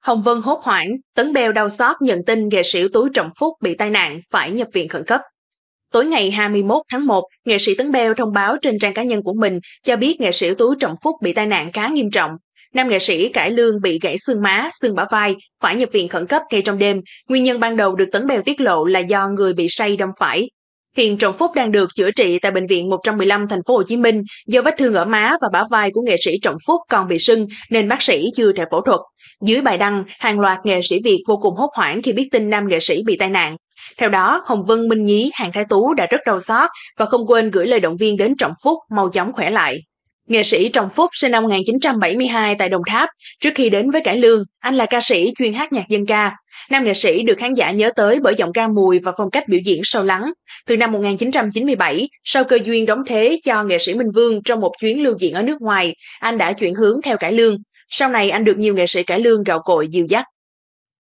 Hồng Vân hốt hoảng, Tấn Bèo đau xót nhận tin nghệ sĩ Túi Trọng Phúc bị tai nạn phải nhập viện khẩn cấp. Tối ngày 21 tháng 1, nghệ sĩ Tấn Bèo thông báo trên trang cá nhân của mình cho biết nghệ sĩ Túi Trọng Phúc bị tai nạn khá nghiêm trọng. Nam nghệ sĩ Cải Lương bị gãy xương má, xương bả vai, phải nhập viện khẩn cấp ngay trong đêm. Nguyên nhân ban đầu được Tấn Bèo tiết lộ là do người bị say đâm phải. Hiện Trọng Phúc đang được chữa trị tại bệnh viện 115 thành phố Hồ Chí Minh do vết thương ở má và bả vai của nghệ sĩ Trọng Phúc còn bị sưng nên bác sĩ chưa thể phẫu thuật. Dưới bài đăng, hàng loạt nghệ sĩ Việt vô cùng hốt hoảng khi biết tin nam nghệ sĩ bị tai nạn. Theo đó, Hồng Vân, Minh Nhí, Hàng Thái Tú đã rất đau xót và không quên gửi lời động viên đến Trọng Phúc mau chóng khỏe lại. Nghệ sĩ Trọng Phúc sinh năm 1972 tại Đồng Tháp. Trước khi đến với Cải Lương, anh là ca sĩ chuyên hát nhạc dân ca. Nam nghệ sĩ được khán giả nhớ tới bởi giọng ca mùi và phong cách biểu diễn sâu lắng. Từ năm 1997, sau cơ duyên đóng thế cho nghệ sĩ Minh Vương trong một chuyến lưu diễn ở nước ngoài, anh đã chuyển hướng theo Cải Lương. Sau này anh được nhiều nghệ sĩ Cải Lương gạo cội dìu dắt.